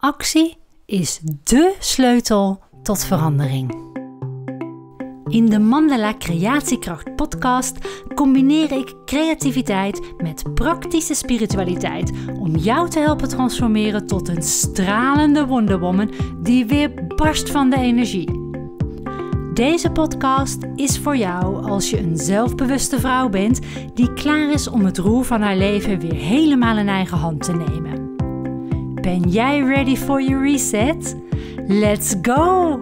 Actie is dé sleutel tot verandering. In de Mandela Creatiekracht podcast combineer ik creativiteit met praktische spiritualiteit om jou te helpen transformeren tot een stralende wonderwoman die weer barst van de energie. Deze podcast is voor jou als je een zelfbewuste vrouw bent die klaar is om het roer van haar leven weer helemaal in eigen hand te nemen. Ben jij ready for your reset? Let's go!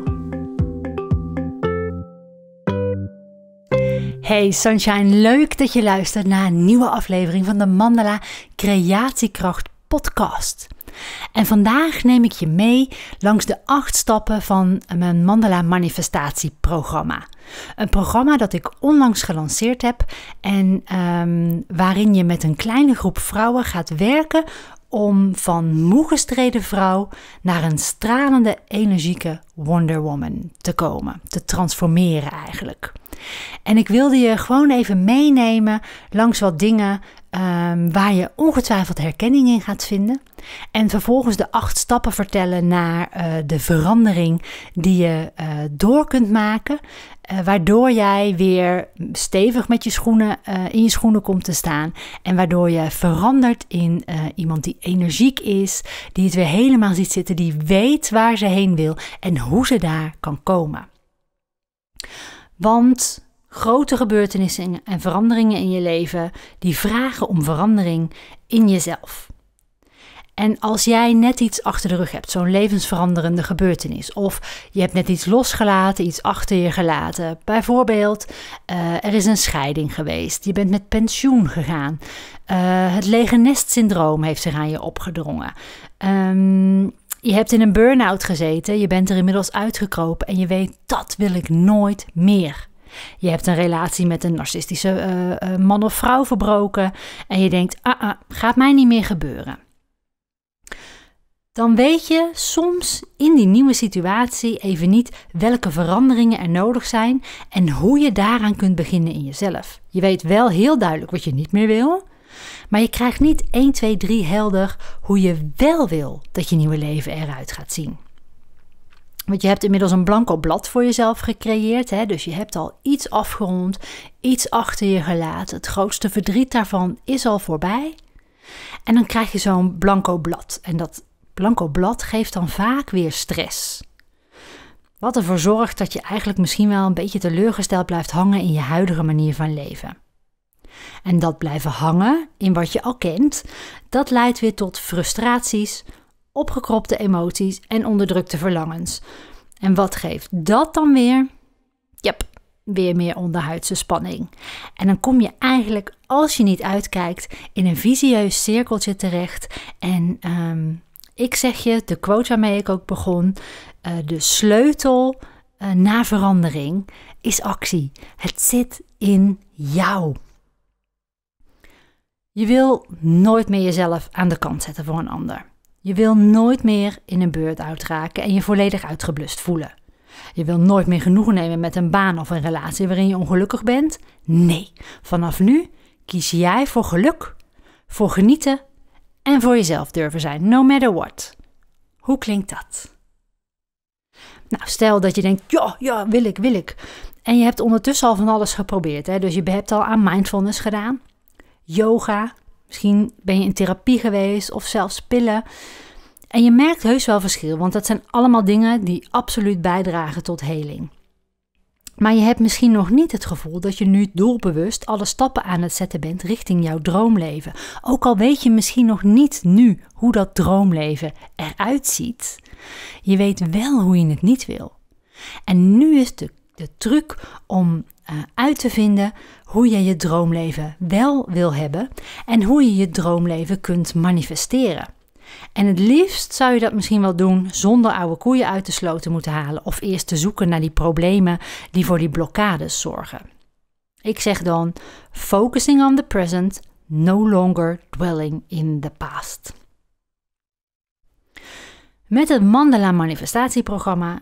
Hey Sunshine, leuk dat je luistert naar een nieuwe aflevering van de Mandala Creatiekracht podcast. En vandaag neem ik je mee langs de acht stappen van mijn Mandala Manifestatieprogramma. Een programma dat ik onlangs gelanceerd heb en ehm, waarin je met een kleine groep vrouwen gaat werken om van moe gestreden vrouw naar een stralende, energieke Wonder Woman te komen, te transformeren eigenlijk. En ik wilde je gewoon even meenemen langs wat dingen Ehm, waar je ongetwijfeld herkenning in gaat vinden. En vervolgens de acht stappen vertellen naar eh, de verandering die je eh, door kunt maken. Eh, waardoor jij weer stevig met je schoenen in je schoenen komt te staan. En waardoor je verandert in iemand die energiek is, die het weer helemaal ziet zitten, die weet waar ze heen wil en hoe ze daar kan komen. Want Grote gebeurtenissen en veranderingen in je leven die vragen om verandering in jezelf. En als jij net iets achter de rug hebt, zo'n levensveranderende gebeurtenis, of je hebt net iets losgelaten, iets achter je gelaten. Bijvoorbeeld, eh, er is een scheiding geweest, je bent met pensioen gegaan, eh, het lege nest syndroom heeft zich aan je opgedrongen. Ehm, je hebt in een burn-out gezeten, je bent er inmiddels uitgekropen en je weet dat wil ik nooit meer. Je hebt een relatie met een narcistische eh, eh, man of vrouw verbroken en je denkt: ah, ah, gaat mij niet meer gebeuren. Dan weet je soms in die nieuwe situatie even niet welke veranderingen er nodig zijn en hoe je daaraan kunt beginnen in jezelf. Je weet wel heel duidelijk wat je niet meer wil, maar je krijgt niet 1, 2, 3 helder hoe je wel wil dat je nieuwe leven eruit gaat zien. Want je hebt inmiddels een blanco blad voor jezelf gecreëerd. Hè? Dus je hebt al iets afgerond, iets achter je gelaten. Het grootste verdriet daarvan is al voorbij. En dan krijg je zo'n blanco blad. En dat blanco blad geeft dan vaak weer stress. Wat ervoor zorgt dat je eigenlijk misschien wel een beetje teleurgesteld blijft hangen in je huidige manier van leven. En dat blijven hangen in wat je al kent, dat leidt weer tot frustraties, opgekropte emoties en onderdrukte verlangens. En wat geeft dat dan weer? Jep, weer meer onderhuidse spanning. En dan kom je eigenlijk, als je niet uitkijkt, in een vicieus cirkeltje terecht. En ehm, ik zeg je, de quote waarmee ik ook begon, eh, de sleutel eh, naar verandering is actie. Het zit in jou. Je wil nooit meer jezelf aan de kant zetten voor een ander. Je wil nooit meer in een burn-out raken en je volledig uitgeblust voelen. Je wil nooit meer genoegen nemen met een baan of een relatie waarin je ongelukkig bent. Nee, vanaf nu kies jij voor geluk, voor genieten en voor jezelf durven zijn, no matter what. Hoe klinkt dat? Nou, stel dat je denkt, ja, ja, wil ik, wil ik. En je hebt ondertussen al van alles geprobeerd. Hè? Dus je hebt al aan mindfulness gedaan, yoga, Misschien ben je in therapie geweest of zelfs pillen. En je merkt heus wel verschil, want dat zijn allemaal dingen die absoluut bijdragen tot heling. Maar je hebt misschien nog niet het gevoel dat je nu doelbewust alle stappen aan het zetten bent richting jouw droomleven. Ook al weet je misschien nog niet nu hoe dat droomleven eruit ziet, je weet wel hoe je het niet wil. En nu is de, de truc om eh, uit te vinden hoe je je droomleven wel wil hebben en hoe je je droomleven kunt manifesteren. En het liefst zou je dat misschien wel doen zonder oude koeien uit de sloot te moeten halen of eerst te zoeken naar die problemen die voor die blokkades zorgen. Ik zeg dan: focusing on the present, no longer dwelling in the past. Met het Mandala Manifestatieprogramma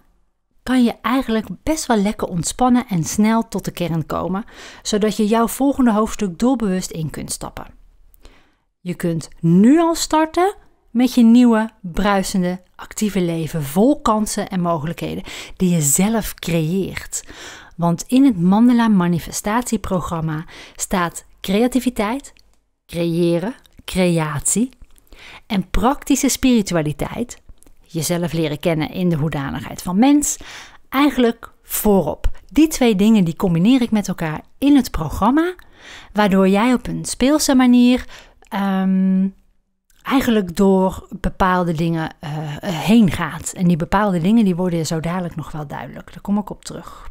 kan je eigenlijk best wel lekker ontspannen en snel tot de kern komen, zodat je jouw volgende hoofdstuk doelbewust in kunt stappen. Je kunt nu al starten met je nieuwe, bruisende, actieve leven vol kansen en mogelijkheden die je zelf creëert. Want in het Mandela Manifestatieprogramma staat creativiteit, creëren, creatie en praktische spiritualiteit jezelf leren kennen in de hoedanigheid van mens, eigenlijk voorop. Die twee dingen die combineer ik met elkaar in het programma, waardoor jij op een speelse manier ehm, eigenlijk door bepaalde dingen eh, heen gaat. En die bepaalde dingen die worden zo dadelijk nog wel duidelijk. Daar kom ik op terug.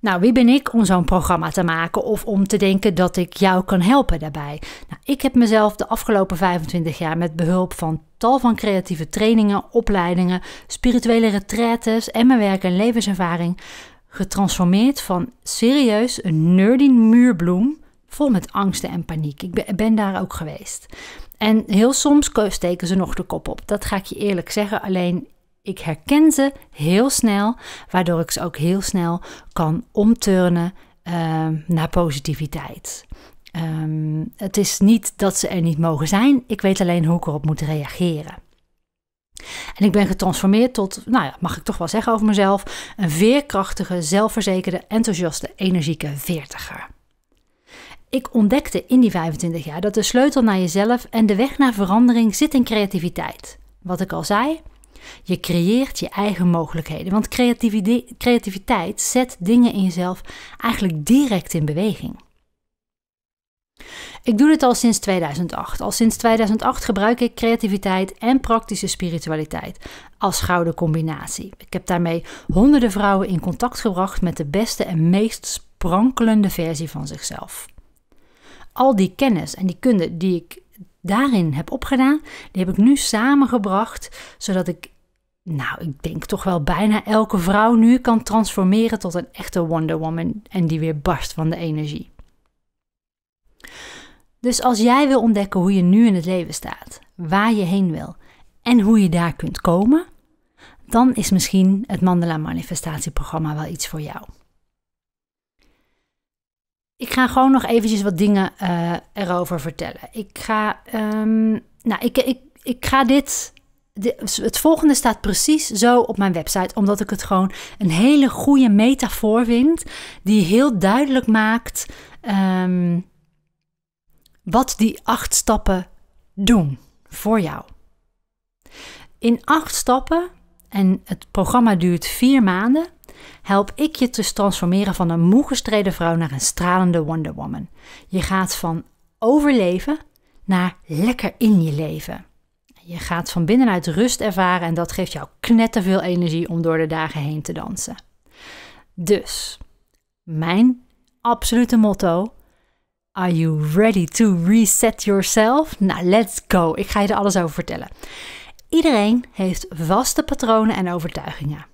Nou, wie ben ik om zo'n programma te maken of om te denken dat ik jou kan helpen daarbij? Nou, ik heb mezelf de afgelopen 25 jaar met behulp van tal van creatieve trainingen, opleidingen, spirituele retraites en mijn werk en levenservaring getransformeerd van serieus een nerdy muurbloem vol met angsten en paniek. Ik ben, ben daar ook geweest. En heel soms steken ze nog de kop op. Dat ga ik je eerlijk zeggen. Alleen ik herken ze heel snel, waardoor ik ze ook heel snel kan omturnen ehm, naar positiviteit. Ehm, het is niet dat ze er niet mogen zijn, ik weet alleen hoe ik erop moet reageren. En ik ben getransformeerd tot, nou ja, mag ik toch wel zeggen over mezelf, een veerkrachtige, zelfverzekerde, enthousiaste, energieke veertiger. Ik ontdekte in die 25 jaar dat de sleutel naar jezelf en de weg naar verandering zit in creativiteit. Wat ik al zei, je creëert je eigen mogelijkheden. Want creativiteit zet dingen in jezelf eigenlijk direct in beweging. Ik doe dit al sinds 2008. Al sinds 2008 gebruik ik creativiteit en praktische spiritualiteit als gouden combinatie. Ik heb daarmee honderden vrouwen in contact gebracht met de beste en meest sprankelende versie van zichzelf. Al die kennis en die kunde die ik daarin heb opgedaan, die heb ik nu samengebracht, zodat ik, nou, ik denk toch wel bijna elke vrouw nu kan transformeren tot een echte Wonder Woman en die weer barst van de energie. Dus als jij wil ontdekken hoe je nu in het leven staat, waar je heen wil en hoe je daar kunt komen, dan is misschien het Mandala Manifestatieprogramma wel iets voor jou. Ik ga gewoon nog eventjes wat dingen eh, erover vertellen. Ik ga, ehm, nou, ik, ik, ik ga dit, Het volgende staat precies zo op mijn website, omdat ik het gewoon een hele goede metafoor vind, die heel duidelijk maakt ehm, wat die acht stappen doen voor jou. In acht stappen, en het programma duurt vier maanden, help ik je te transformeren van een moe gestreden vrouw naar een stralende Wonder Woman. Je gaat van overleven naar lekker in je leven. Je gaat van binnenuit rust ervaren en dat geeft jou knetterveel energie om door de dagen heen te dansen. Dus, mijn absolute motto Are you ready to reset yourself? Nou, let's go. Ik ga je er alles over vertellen. Iedereen heeft vaste patronen en overtuigingen.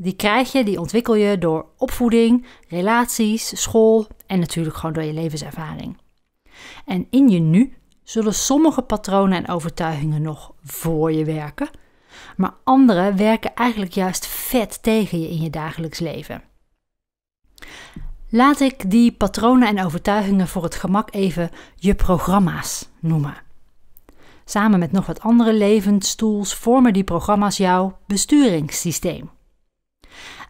Die krijg je, die ontwikkel je door opvoeding, relaties, school en natuurlijk gewoon door je levenservaring. En in je nu zullen sommige patronen en overtuigingen nog voor je werken, maar andere werken eigenlijk juist vet tegen je in je dagelijks leven. Laat ik die patronen en overtuigingen voor het gemak even je programma's noemen. Samen met nog wat andere levenstools vormen die programma's jouw besturingssysteem.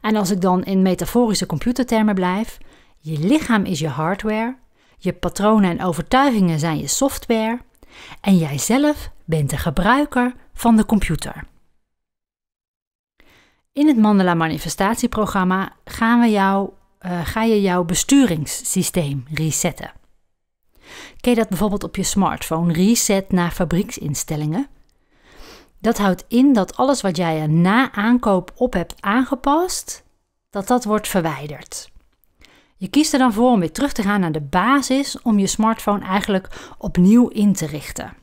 En als ik dan in metaforische computertermen blijf, je lichaam is je hardware, je patronen en overtuigingen zijn je software en jijzelf bent de gebruiker van de computer. In het Mandala Manifestatieprogramma gaan we jou, eh, ga je jouw besturingssysteem resetten. Kijk dat bijvoorbeeld op je smartphone reset naar fabrieksinstellingen? Dat houdt in dat alles wat jij er na aankoop op hebt aangepast, dat dat wordt verwijderd. Je kiest er dan voor om weer terug te gaan naar de basis om je smartphone eigenlijk opnieuw in te richten.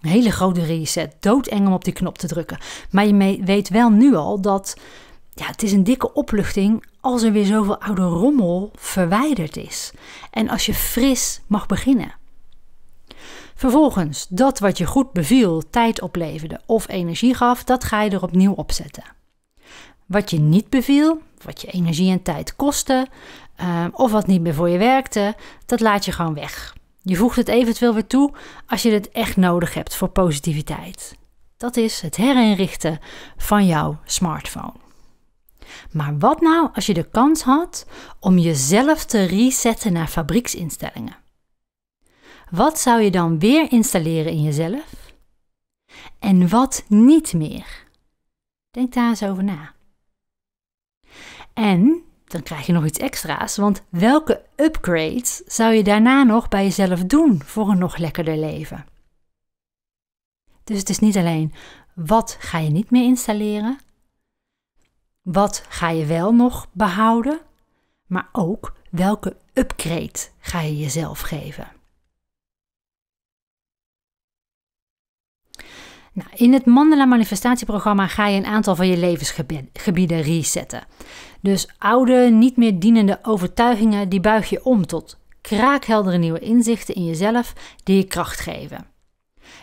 Een hele grote reset, doodeng om op die knop te drukken. Maar je weet wel nu al dat ja, het is een dikke opluchting als er weer zoveel oude rommel verwijderd is. En als je fris mag beginnen. Vervolgens, dat wat je goed beviel, tijd opleverde of energie gaf, dat ga je er opnieuw op zetten. Wat je niet beviel, wat je energie en tijd kostte, eh, of wat niet meer voor je werkte, dat laat je gewoon weg. Je voegt het eventueel weer toe als je het echt nodig hebt voor positiviteit. Dat is het herinrichten van jouw smartphone. Maar wat nou als je de kans had om jezelf te resetten naar fabrieksinstellingen? Wat zou je dan weer installeren in jezelf? En wat niet meer? Denk daar eens over na. En dan krijg je nog iets extra's, want welke upgrades zou je daarna nog bij jezelf doen voor een nog lekkerder leven? Dus het is niet alleen wat ga je niet meer installeren, wat ga je wel nog behouden, maar ook welke upgrade ga je jezelf geven. Nou, in het Mandela Manifestatieprogramma ga je een aantal van je levensgebieden resetten. Dus oude, niet meer dienende overtuigingen, die buig je om tot kraakheldere nieuwe inzichten in jezelf die je kracht geven.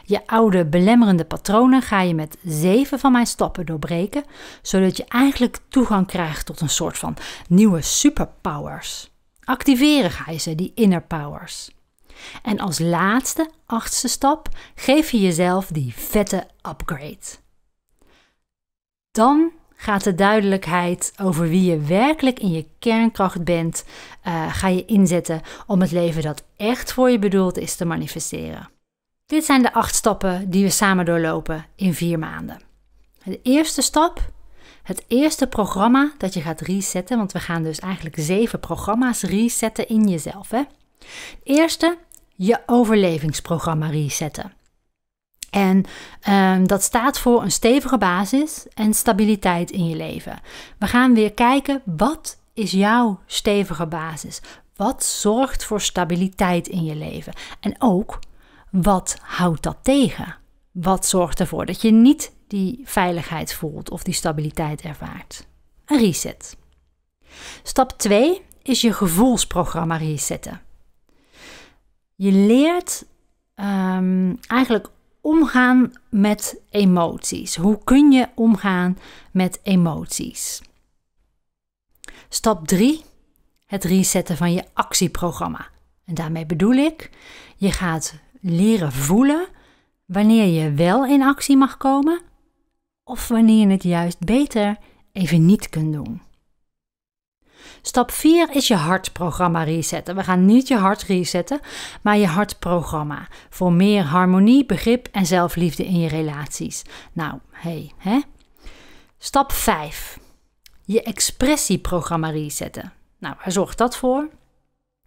Je oude belemmerende patronen ga je met zeven van mijn stappen doorbreken, zodat je eigenlijk toegang krijgt tot een soort van nieuwe superpowers. Activeren ga je ze, die inner powers. En als laatste, achtste stap, geef je jezelf die vette upgrade. Dan gaat de duidelijkheid over wie je werkelijk in je kernkracht bent, eh, ga je inzetten om het leven dat echt voor je bedoeld is te manifesteren. Dit zijn de acht stappen die we samen doorlopen in vier maanden. De eerste stap, het eerste programma dat je gaat resetten, want we gaan dus eigenlijk zeven programma's resetten in jezelf. Hè? eerste je overlevingsprogramma resetten. En ehm, dat staat voor een stevige basis en stabiliteit in je leven. We gaan weer kijken wat is jouw stevige basis? Wat zorgt voor stabiliteit in je leven? En ook wat houdt dat tegen? Wat zorgt ervoor dat je niet die veiligheid voelt of die stabiliteit ervaart? Een reset. Stap 2 is je gevoelsprogramma resetten. Je leert ehm, eigenlijk omgaan met emoties. Hoe kun je omgaan met emoties? Stap 3. Het resetten van je actieprogramma. En daarmee bedoel ik, je gaat leren voelen wanneer je wel in actie mag komen of wanneer je het juist beter even niet kunt doen. Stap 4 is je hartprogramma resetten. We gaan niet je hart resetten, maar je hartprogramma. Voor meer harmonie, begrip en zelfliefde in je relaties. Nou, hey, hè? Stap 5. Je expressieprogramma resetten. Nou, waar zorgt dat voor?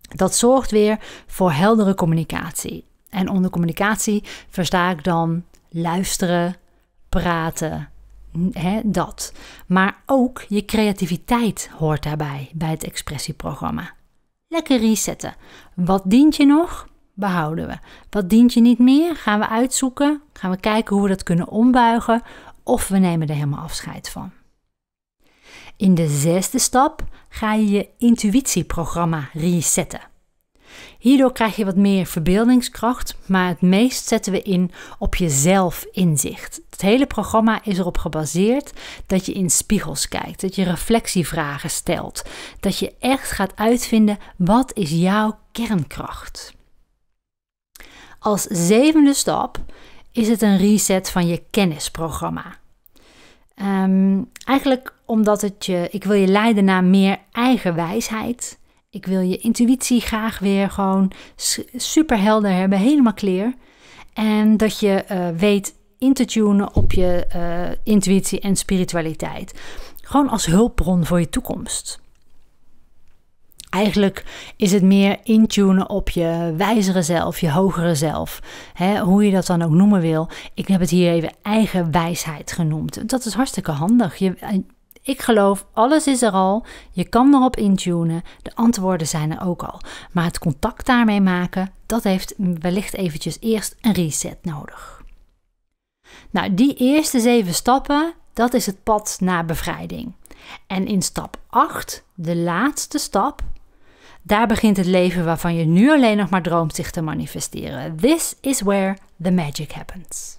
Dat zorgt weer voor heldere communicatie. En onder communicatie versta ik dan luisteren, praten, dat. Maar ook je creativiteit hoort daarbij, bij het expressieprogramma. Lekker resetten. Wat dient je nog? Behouden we. Wat dient je niet meer? Gaan we uitzoeken. Gaan we kijken hoe we dat kunnen ombuigen. Of we nemen er helemaal afscheid van. In de zesde stap ga je je intuïtieprogramma resetten. Hierdoor krijg je wat meer verbeeldingskracht, maar het meest zetten we in op je zelfinzicht. Het hele programma is erop gebaseerd dat je in spiegels kijkt, dat je reflectievragen stelt, dat je echt gaat uitvinden wat is jouw kernkracht. Als zevende stap is het een reset van je kennisprogramma. Ehm, eigenlijk omdat het je, ik wil je leiden naar meer eigen wijsheid, ik wil je intuïtie graag weer gewoon super helder hebben, helemaal clear. En dat je eh, weet in te tunen op je eh, intuïtie en spiritualiteit. Gewoon als hulpbron voor je toekomst. Eigenlijk is het meer intunen op je wijzere zelf, je hogere zelf. Hè, hoe je dat dan ook noemen wil. Ik heb het hier even eigen wijsheid genoemd. Dat is hartstikke handig. Je, eh, ik geloof, alles is er al. Je kan erop intunen. De antwoorden zijn er ook al. Maar het contact daarmee maken, dat heeft wellicht eventjes eerst een reset nodig. Nou, die eerste zeven stappen, dat is het pad naar bevrijding. En in stap 8, de laatste stap, daar begint het leven waarvan je nu alleen nog maar droomt zich te manifesteren. This is where the magic happens.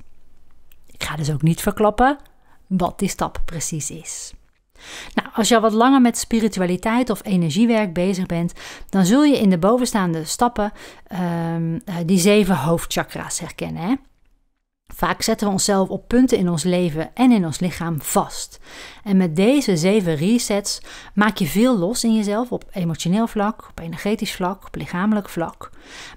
Ik ga dus ook niet verklappen wat die stap precies is. Nou, als je al wat langer met spiritualiteit of energiewerk bezig bent, dan zul je in de bovenstaande stappen ehm, eh, die zeven hoofdchakra's herkennen. Hè? Vaak zetten we onszelf op punten in ons leven en in ons lichaam vast. En met deze zeven resets maak je veel los in jezelf op emotioneel vlak, op energetisch vlak, op lichamelijk vlak.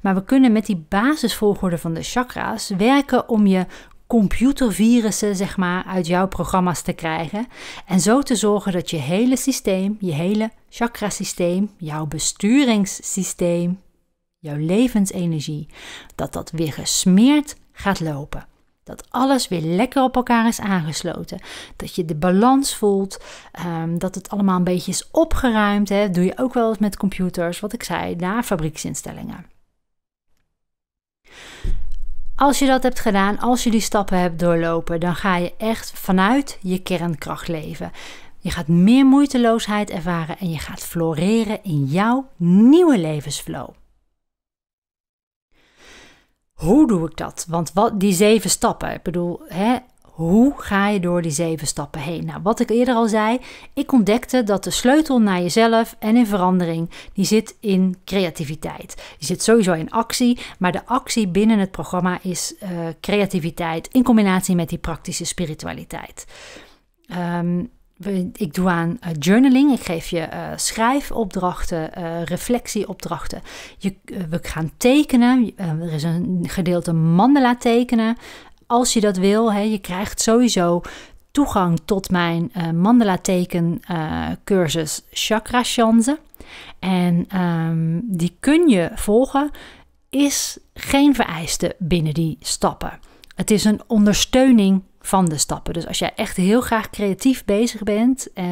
Maar we kunnen met die basisvolgorde van de chakra's werken om je computervirussen zeg maar, uit jouw programma's te krijgen. En zo te zorgen dat je hele systeem, je hele chakrasysteem, jouw besturingssysteem, jouw levensenergie, dat dat weer gesmeerd gaat lopen. Dat alles weer lekker op elkaar is aangesloten. Dat je de balans voelt. Ehm, dat het allemaal een beetje is opgeruimd. Hè. doe je ook wel eens met computers, wat ik zei, naar fabrieksinstellingen. Als je dat hebt gedaan, als je die stappen hebt doorlopen, dan ga je echt vanuit je kernkracht leven. Je gaat meer moeiteloosheid ervaren en je gaat floreren in jouw nieuwe levensflow. Hoe doe ik dat? Want wat, die zeven stappen, ik bedoel, hè, hoe ga je door die zeven stappen heen? Nou, wat ik eerder al zei, ik ontdekte dat de sleutel naar jezelf en in verandering, die zit in creativiteit. Die zit sowieso in actie, maar de actie binnen het programma is eh, creativiteit in combinatie met die praktische spiritualiteit. Ehm, ik doe aan eh, journaling. Ik geef je eh, schrijfopdrachten, reflectieopdrachten. Je, we gaan tekenen. er is een gedeelte mandala tekenen als je dat wil, hè, je krijgt sowieso toegang tot mijn uh, eh, mandala teken eh, cursus Chakra Chance. En ehm, die kun je volgen, is geen vereiste binnen die stappen. Het is een ondersteuning van de stappen. Dus als jij echt heel graag creatief bezig bent, eh,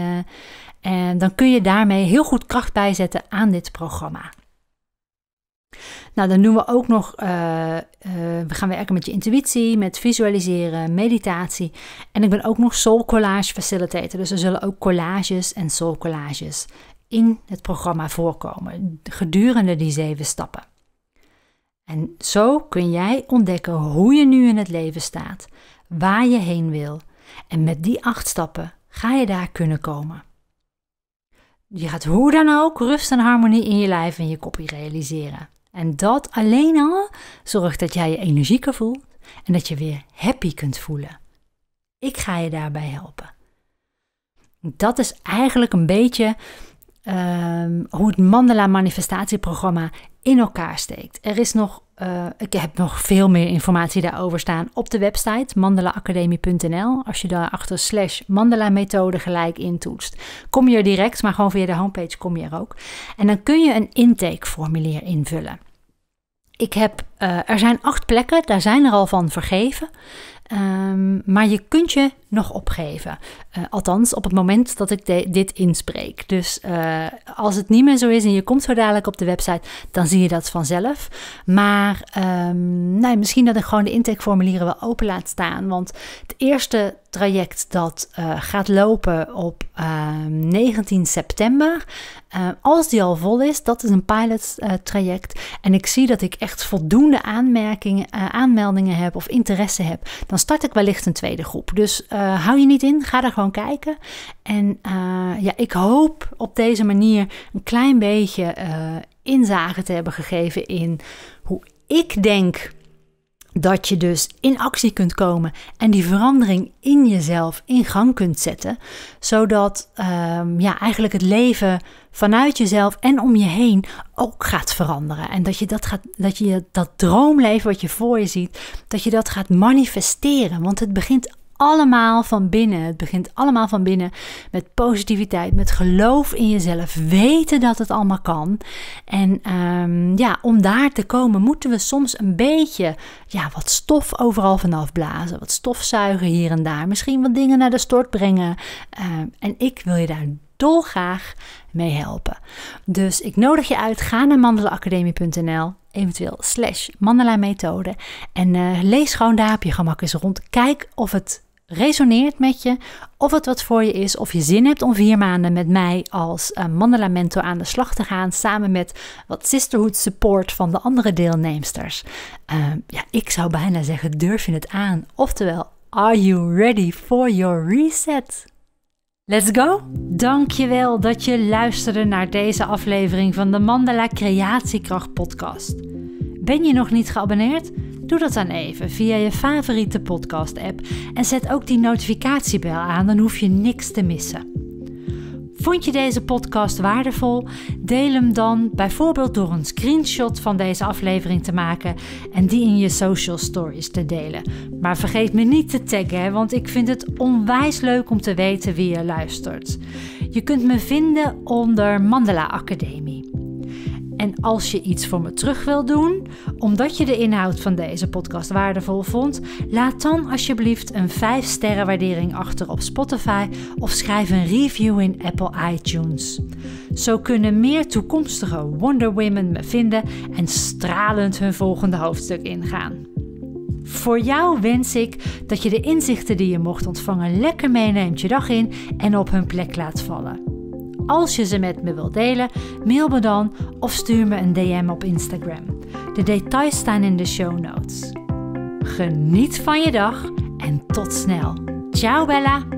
en dan kun je daarmee heel goed kracht bijzetten aan dit programma. Nou, dan doen we ook nog, eh, eh, we gaan werken met je intuïtie, met visualiseren, meditatie. En ik ben ook nog soul collage facilitator. Dus er zullen ook collages en soul collages in het programma voorkomen gedurende die zeven stappen. En zo kun jij ontdekken hoe je nu in het leven staat, waar je heen wil. En met die acht stappen ga je daar kunnen komen. Je gaat hoe dan ook rust en harmonie in je lijf en je kopie realiseren. En dat alleen al zorgt dat jij je energieker voelt en dat je weer happy kunt voelen. Ik ga je daarbij helpen. Dat is eigenlijk een beetje Ehm, hoe het Mandela manifestatieprogramma in elkaar steekt. Er is nog, eh, ik heb nog veel meer informatie daarover staan op de website mandelaacademie.nl Als je daarachter slash /mandela methode gelijk intoetst, kom je er direct, maar gewoon via de homepage kom je er ook. En dan kun je een intakeformulier invullen. Ik heb, eh, er zijn acht plekken, daar zijn er al van vergeven. Ehm, maar je kunt je nog opgeven. Eh, althans, op het moment dat ik dit inspreek. Dus eh, als het niet meer zo is en je komt zo dadelijk op de website, dan zie je dat vanzelf. Maar ehm, nee, misschien dat ik gewoon de intakeformulieren wel open laat staan. Want het eerste traject dat eh, gaat lopen op 19 ehm, september. als die al vol is, dat is een pilot traject. En ik zie dat ik echt voldoende aanmerkingen, aanmeldingen heb of interesse heb. Dan dan start ik wellicht een tweede groep. Dus eh, hou je niet in, ga er gewoon kijken. En eh, ja, ik hoop op deze manier een klein beetje eh, inzage te hebben gegeven in hoe ik denk dat je dus in actie kunt komen en die verandering in jezelf in gang kunt zetten, zodat ehm, ja, eigenlijk het leven vanuit jezelf en om je heen ook gaat veranderen. En dat je dat, gaat, dat je dat droomleven wat je voor je ziet, dat je dat gaat manifesteren. Want het begint allemaal van binnen. Het begint allemaal van binnen met positiviteit, met geloof in jezelf, weten dat het allemaal kan. En ehm, ja, om daar te komen moeten we soms een beetje ja, wat stof overal vanaf blazen, wat stofzuigen hier en daar, misschien wat dingen naar de stort brengen. Ehm, en ik wil je daar dolgraag mee helpen. Dus ik nodig je uit, ga naar mandelaacademie.nl eventueel slash mandala methode. En eh, lees gewoon daar op je gemak eens rond. Kijk of het resoneert met je, of het wat voor je is, of je zin hebt om vier maanden met mij als uh, eh, Mentor aan de slag te gaan, samen met wat sisterhood support van de andere deelnemsters. Eh, ja, ik zou bijna zeggen, durf je het aan? Oftewel, are you ready for your reset? Let's go! Dankjewel dat je luisterde naar deze aflevering van de Mandala Creatiekracht podcast. Ben je nog niet geabonneerd? Doe dat dan even via je favoriete podcast-app en zet ook die notificatiebel aan, dan hoef je niks te missen. Vond je deze podcast waardevol? Deel hem dan bijvoorbeeld door een screenshot van deze aflevering te maken en die in je social stories te delen. Maar vergeet me niet te taggen, want ik vind het onwijs leuk om te weten wie je luistert. Je kunt me vinden onder Mandela Academie. En als je iets voor me terug wil doen, omdat je de inhoud van deze podcast waardevol vond, laat dan alsjeblieft een 5-sterren waardering achter op Spotify of schrijf een review in Apple iTunes. Zo kunnen meer toekomstige Wonder Women me vinden en stralend hun volgende hoofdstuk ingaan. Voor jou wens ik dat je de inzichten die je mocht ontvangen lekker meeneemt je dag in en op hun plek laat vallen. Als je ze met me wilt delen, mail me dan of stuur me een DM op Instagram. De details staan in de show notes. Geniet van je dag en tot snel. Ciao Bella!